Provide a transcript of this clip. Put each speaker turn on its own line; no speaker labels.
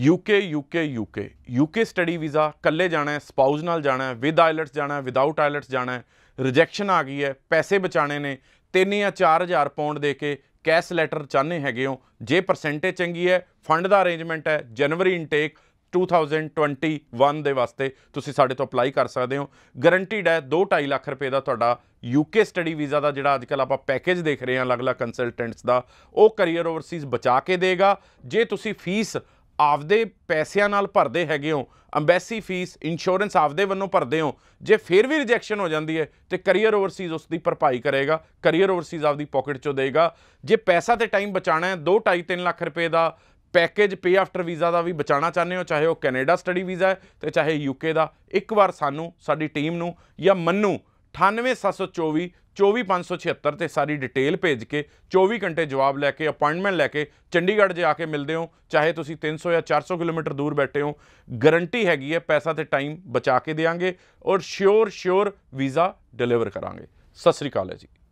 UK UK UK UK study visa ਇਕੱਲੇ ਜਾਣਾ ਹੈ ਸਪਾਊਸ ਨਾਲ ਜਾਣਾ ਹੈ ਵਿਦ ਆਇਲਟਸ ਜਾਣਾ ਹੈ ਵਿਦਆਊਟ ਆਇਲਟਸ ਜਾਣਾ ਹੈ ਰਿਜੈਕਸ਼ਨ ਆ ਗਈ ਹੈ ਪੈਸੇ ਬਚਾਣੇ ਨੇ 3 ਜਾਂ 4000 ਪਾਉਂਡ ਦੇ ਕੇ ਕੈਸ਼ ਲੈਟਰ ਚਾਹਨੇ ਹੈਗੇ ਹੋ ਜੇ ਪਰਸੈਂਟੇਜ ਚੰਗੀ ਹੈ ਫੰਡ ਦਾ ਅਰੇਂਜਮੈਂਟ ਹੈ ਜਨਵਰੀ ਇਨਟੇਕ 2021 ਦੇ ਵਾਸਤੇ ਤੁਸੀਂ ਸਾਡੇ ਤੋਂ ਅਪਲਾਈ ਕਰ ਸਕਦੇ ਹੋ ਗਰੰਟੀਡ ਹੈ 2.5 ਲੱਖ ਰੁਪਏ ਦਾ ਤੁਹਾਡਾ ਯੂਕੇ ਸਟੱਡੀ ਵੀਜ਼ਾ ਦਾ ਜਿਹੜਾ ਅੱਜਕੱਲ ਆਪਾਂ ਪੈਕੇਜ ਦੇਖ ਰਹੇ ਹਾਂ ਅਲੱਗ-ਅਲੱਗ ਕੰਸਲਟੈਂਟਸ ਦਾ ਉਹ ਕੈਰੀਅਰ ਓਵਰਸੀਜ਼ ਬਚਾ ਕੇ ਦੇਗਾ ਜੇ ਤੁਸੀਂ ਫੀਸ ਆਪਦੇ ਪੈਸਿਆਂ ਨਾਲ ਭਰਦੇ ਹੈਗੇ ਹੋ ਅੰਬੈਸੀ ਫੀਸ ਇੰਸ਼ੋਰੈਂਸ ਆਪਦੇ ਵੱਲੋਂ ਭਰਦੇ ਹੋ ਜੇ ਫਿਰ ਵੀ ਰਿਜੈਕਸ਼ਨ ਹੋ ਜਾਂਦੀ ਹੈ ਤੇ ਕੈਰੀਅਰ ਓਵਰਸੀਜ਼ ਉਸ ਦੀ ਭਰਪਾਈ ਕਰੇਗਾ ਕੈਰੀਅਰ ਓਵਰਸੀਜ਼ ਆਪਦੀ ਪਾਕਟ ਚੋਂ ਦੇਗਾ ਜੇ ਪੈਸਾ ਤੇ ਟਾਈਮ ਬਚਾਣਾ ਹੈ 2 2.5 3 ਲੱਖ ਰੁਪਏ ਦਾ ਪੈਕੇਜ ਪੇ ਆਫਟਰ ਵੀਜ਼ਾ ਦਾ ਵੀ ਬਚਾਣਾ ਚਾਹੁੰਦੇ ਹੋ ਚਾਹੇ ਉਹ ਕੈਨੇਡਾ ਸਟੱਡੀ ਵੀਜ਼ਾ ਹੈ ਤੇ ਚਾਹੇ ਯੂਕੇ ਦਾ ਇੱਕ ਵਾਰ ਸਾਨੂੰ ਸਾਡੀ ਟੀਮ ਨੂੰ ਜਾਂ ਮੰਨੂ 98724 24576 ਤੇ ਸਾਰੀ ਡਿਟੇਲ ਭੇਜ ਕੇ 24 ਘੰਟੇ ਜਵਾਬ ਲੈ ਕੇ ਅਪਾਇੰਟਮੈਂਟ ਲੈ ਕੇ ਚੰਡੀਗੜ੍ਹ ਜੇ ਆ ਕੇ ਮਿਲਦੇ ਹੋ ਚਾਹੇ ਤੁਸੀਂ 300 ਜਾਂ 400 ਕਿਲੋਮੀਟਰ ਦੂਰ ਬੈਠੇ ਹੋ ਗਾਰੰਟੀ ਹੈਗੀ ਹੈ ਪੈਸਾ ਤੇ ਟਾਈਮ ਬਚਾ ਕੇ ਦੇਵਾਂਗੇ ਔਰ ਸ਼ੋਰ ਸ਼ੋਰ ਵੀਜ਼ਾ ਡਿਲੀਵਰ ਕਰਾਂਗੇ ਸਤਿ ਸ੍ਰੀ ਅਕਾਲ ਜੀ